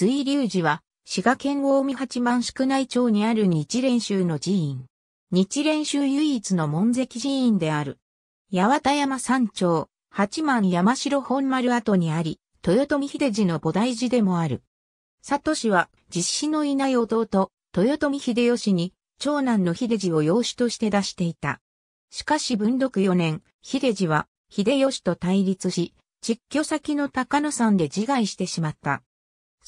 随流寺は、滋賀県近江八幡宿内町にある日蓮宗の寺院。日蓮宗唯一の門跡寺院である。八幡山山頂、八幡山城本丸跡にあり、豊臣秀治の菩提寺でもある。佐藤氏は、実子のいない弟、豊臣秀吉に、長男の秀治を養子として出していた。しかし文禄4年、秀治は、秀吉と対立し、実居先の高野山で自害してしまった。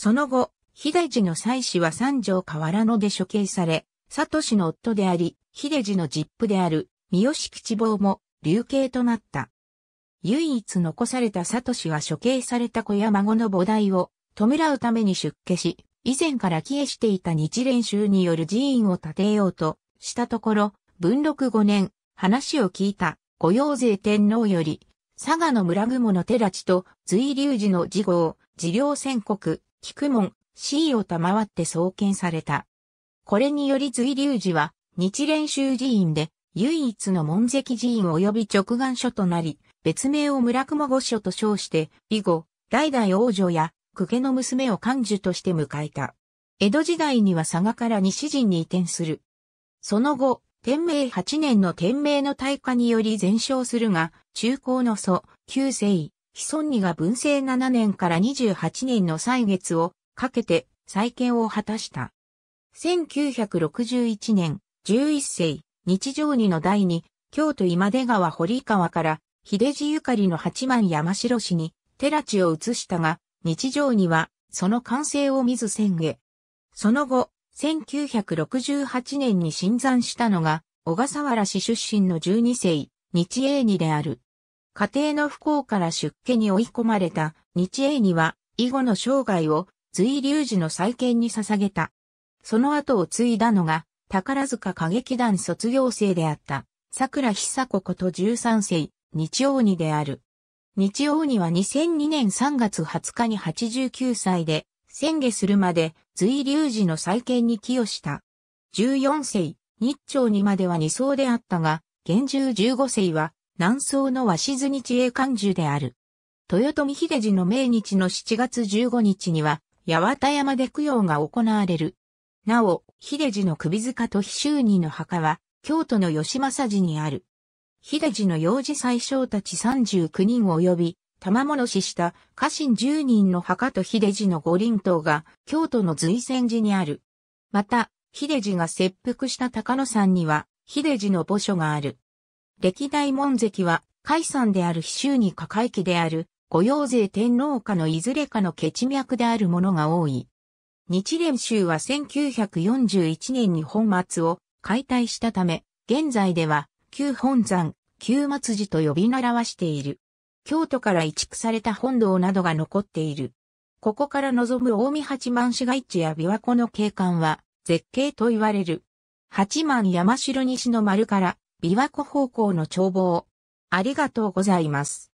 その後、秀次の妻子は三条河原野で処刑され、佐藤氏の夫であり、秀次の実父である三好吉坊も流刑となった。唯一残された佐藤氏は処刑された子や孫の母代を弔うために出家し、以前から帰依していた日蓮宗による寺院を建てようとしたところ、文禄5年、話を聞いた、御用税天皇より、佐賀の村雲の寺地と随流寺の寺号、寺領宣告、菊門、C を賜って創建された。これにより随流寺は日蓮宗寺院で唯一の門跡寺院及び直眼所となり、別名を村雲御所と称して、以後、代々王女や公家の娘を漢樹として迎えた。江戸時代には佐賀から西陣に移転する。その後、天明8年の天明の大火により全焼するが、中高の祖、旧世、ヒソンニが文政7年から28年の歳月をかけて再建を果たした。1961年、11世、日常二の第二、京都今出川堀川から、秀治ゆかりの八幡山城市に、寺地を移したが、日常には、その完成を見ず宣言。その後、1968年に新参したのが、小笠原市出身の12世、日英二である。家庭の不幸から出家に追い込まれた日英には以後の生涯を随流寺の再建に捧げた。その後を継いだのが宝塚歌劇団卒業生であった桜久子こと13世日王にである。日王には2002年3月20日に89歳で宣言するまで随流寺の再建に寄与した。14世、日朝にまでは2層であったが、現住15世は南宋の鷲津日英漢寿である。豊臣秀治の命日の7月15日には、八幡山で供養が行われる。なお、秀治の首塚と非修二の墓は、京都の吉政寺にある。秀治の幼児最小たち39人及び、玉物死した家臣10人の墓と秀治の五輪塔が、京都の随泉寺にある。また、秀治が切腹した高野山には、秀治の墓所がある。歴代門跡は、海山である非州に下海期である、御用税天皇家のいずれかの血脈であるものが多い。日蓮宗は1941年に本末を解体したため、現在では、旧本山、旧末寺と呼び習わしている。京都から移築された本堂などが残っている。ここから望む大見八幡市街地や琵琶湖の景観は絶景と言われる。八幡山城西の丸から琵琶湖方向の眺望。ありがとうございます。